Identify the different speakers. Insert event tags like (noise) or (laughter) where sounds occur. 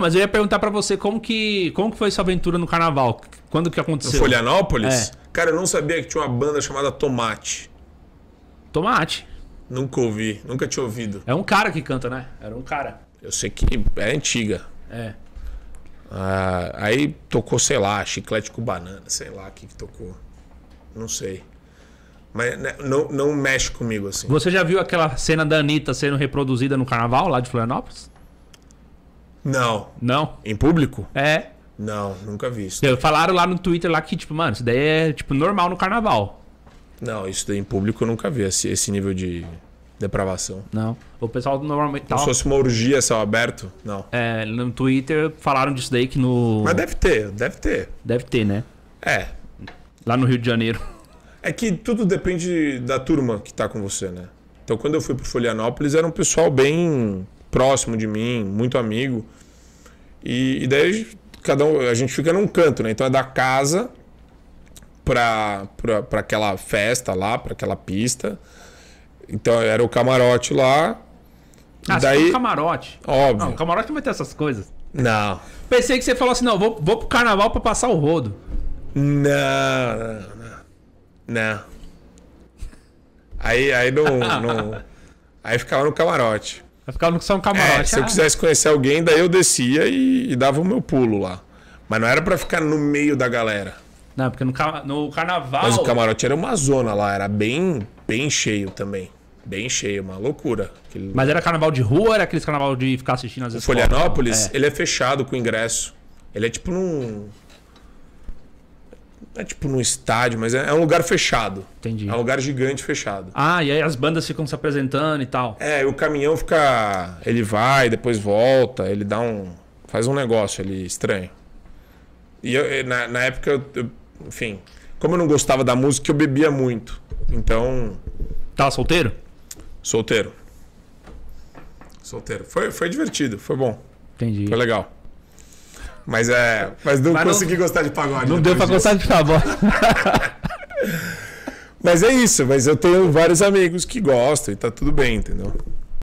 Speaker 1: Não, mas eu ia perguntar para você como que, como que foi sua aventura no carnaval? Quando que aconteceu? No Florianópolis? É.
Speaker 2: Cara, eu não sabia que tinha uma banda chamada Tomate.
Speaker 1: Tomate? Nunca ouvi, nunca tinha ouvido. É um cara que canta, né? Era um cara. Eu sei que
Speaker 2: é antiga. É. Ah, aí tocou, sei lá, chiclete com banana, sei lá o que, que tocou. Não sei. Mas né, não, não mexe comigo assim. Você já viu
Speaker 1: aquela cena da Anitta sendo reproduzida no carnaval lá de Florianópolis? Não. Não? Em público? É. Não, nunca vi isso. Falaram lá no Twitter lá que, tipo, mano, isso daí é tipo normal no carnaval. Não, isso daí em público eu nunca vi esse, esse nível de
Speaker 2: depravação. Não.
Speaker 1: O pessoal normalmente. Como se fosse uma orgia
Speaker 2: céu aberto?
Speaker 1: Não. É, no Twitter falaram disso daí que no. Mas deve ter, deve ter. Deve ter, né? É.
Speaker 2: Lá no Rio de Janeiro. É que tudo depende da turma que tá com você, né? Então quando eu fui pro Folianópolis era um pessoal bem próximo de mim, muito amigo. E, e daí cada um, a gente fica num canto, né? Então é da casa para aquela festa lá, para aquela pista. Então era o camarote lá.
Speaker 1: Ah, daí o camarote. Óbvio. Não, camarote não vai ter essas coisas. Não. Pensei que você falou assim, não, vou, vou pro carnaval para passar o rodo. Não, não, não. não. Aí, aí não, não.
Speaker 2: (laughs) Aí ficava no camarote. Vai ficar no São Camarote. É, se eu ah. quisesse conhecer alguém, daí eu descia e, e dava o meu pulo lá. Mas não era para ficar no meio da galera. Não, porque no,
Speaker 1: no carnaval. Mas o camarote
Speaker 2: era uma zona lá, era bem, bem cheio também. Bem cheio, uma loucura. Aquele... Mas era
Speaker 1: carnaval de rua ou era aqueles carnaval de ficar assistindo às escolas? Folianópolis, é.
Speaker 2: ele é fechado com ingresso. Ele é tipo num é tipo num estádio, mas é, é, um lugar fechado. Entendi. É um lugar gigante fechado. Ah, e aí as bandas ficam se apresentando e tal. É, o caminhão fica. Ele vai, depois volta, ele dá um. Faz um negócio ali estranho. E eu, na, na época, eu, eu, enfim, como eu não gostava da música, eu bebia muito. Então. Tá solteiro? Solteiro. Solteiro. Foi, foi divertido, foi bom. Entendi. Foi legal. Mas é. Mas não mas consegui não, gostar de pagode. Não deu pra disso. gostar de pagode. (laughs) mas é isso, mas eu tenho vários amigos que gostam e tá tudo bem, entendeu?